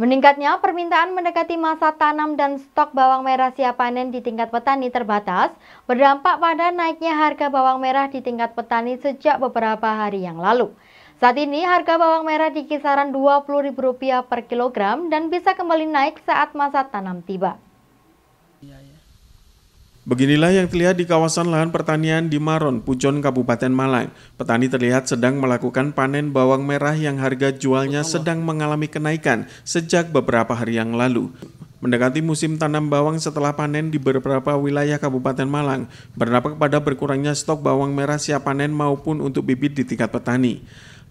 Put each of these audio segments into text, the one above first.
Meningkatnya permintaan mendekati masa tanam dan stok bawang merah siap panen di tingkat petani terbatas berdampak pada naiknya harga bawang merah di tingkat petani sejak beberapa hari yang lalu. Saat ini harga bawang merah di kisaran Rp20.000 per kilogram dan bisa kembali naik saat masa tanam tiba. Beginilah yang terlihat di kawasan lahan pertanian di Maron, Pujon, Kabupaten Malang. Petani terlihat sedang melakukan panen bawang merah yang harga jualnya sedang mengalami kenaikan sejak beberapa hari yang lalu. Mendekati musim tanam bawang setelah panen di beberapa wilayah Kabupaten Malang, berdampak pada berkurangnya stok bawang merah siap panen maupun untuk bibit di tingkat petani.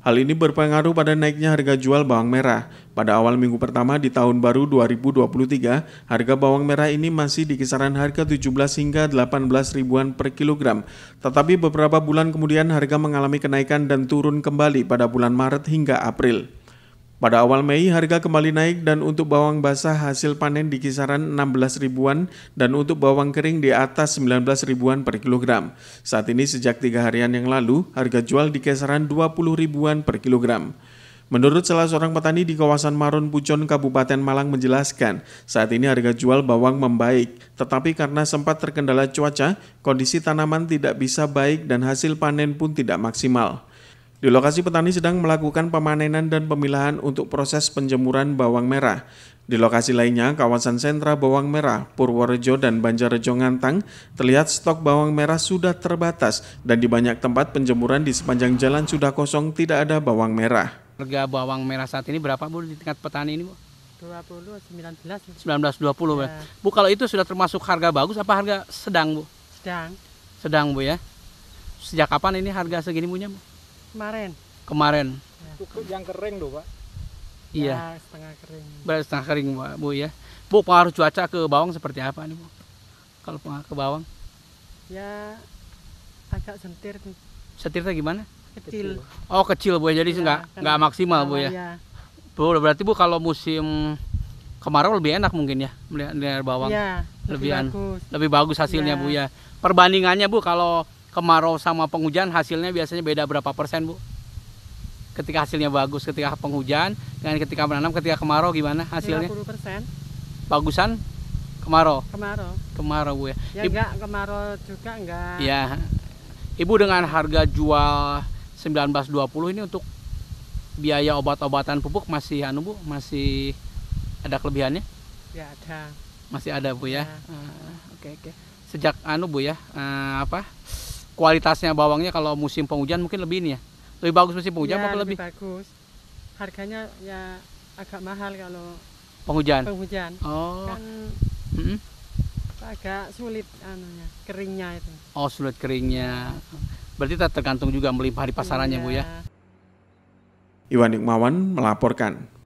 Hal ini berpengaruh pada naiknya harga jual bawang merah. Pada awal minggu pertama di tahun baru 2023, harga bawang merah ini masih di kisaran harga 17 hingga 18 ribuan per kilogram. Tetapi beberapa bulan kemudian harga mengalami kenaikan dan turun kembali pada bulan Maret hingga April. Pada awal Mei harga kembali naik dan untuk bawang basah hasil panen di kisaran 16 ribuan dan untuk bawang kering di atas 19 ribuan per kilogram. Saat ini sejak tiga harian yang lalu harga jual di kisaran 20 ribuan per kilogram. Menurut salah seorang petani di kawasan Marun Pucon, Kabupaten Malang menjelaskan, saat ini harga jual bawang membaik, tetapi karena sempat terkendala cuaca, kondisi tanaman tidak bisa baik dan hasil panen pun tidak maksimal. Di lokasi petani sedang melakukan pemanenan dan pemilahan untuk proses penjemuran bawang merah. Di lokasi lainnya, kawasan sentra bawang merah, Purworejo dan Banjarejo Ngantang, terlihat stok bawang merah sudah terbatas dan di banyak tempat penjemuran di sepanjang jalan sudah kosong tidak ada bawang merah. Harga bawang merah saat ini berapa Bu di tingkat petani ini Bu? 20, 19. 19, 20 ya. Bu. Ya. Bu kalau itu sudah termasuk harga bagus apa harga sedang Bu? Sedang. Sedang Bu ya. Sejak kapan ini harga segini punya Bu? Kemarin. Kemarin. Ya. yang kering loh, Pak. Iya. Ya, setengah kering. Berarti setengah kering, Pak, Bu ya. Bu, pengaruh cuaca ke bawang seperti apa nih, Bu? Kalau pengaruh ke bawang? Ya agak sentir. Sentirnya gimana? Kecil. Oh, kecil, Bu. Ya. Jadi ya, nggak nggak maksimal, Bu ya. ya. Bu, berarti Bu kalau musim kemarau lebih enak mungkin ya melihat bawang. ya, lebih, lebih bagus. Lebih bagus hasilnya, ya. Bu ya. Perbandingannya, Bu, kalau kemarau sama penghujan hasilnya biasanya beda berapa persen Bu? Ketika hasilnya bagus ketika penghujan dengan ketika menanam ketika kemarau gimana hasilnya? 50 persen. Bagusan kemarau. Kemarau. Kemarau Bu ya. Ya Ibu, enggak kemarau juga enggak. Ya. Ibu dengan harga jual 1920 ini untuk biaya obat-obatan pupuk masih anu Bu, masih ada kelebihannya? Ya ada. Masih ada Bu ya. ya. Ah, oke ya. uh, oke. Okay, Sejak anu Bu ya, uh, apa? kualitasnya bawangnya kalau musim penghujan mungkin lebih ini ya lebih bagus musim penghujan ya, apa lebih, lebih bagus harganya ya agak mahal kalau penghujan penghujan oh kan mm -hmm. agak sulit anunya keringnya itu oh sulit keringnya berarti tergantung juga melimpah di pasarannya ya. bu ya iya. Iwan Ikmawan melaporkan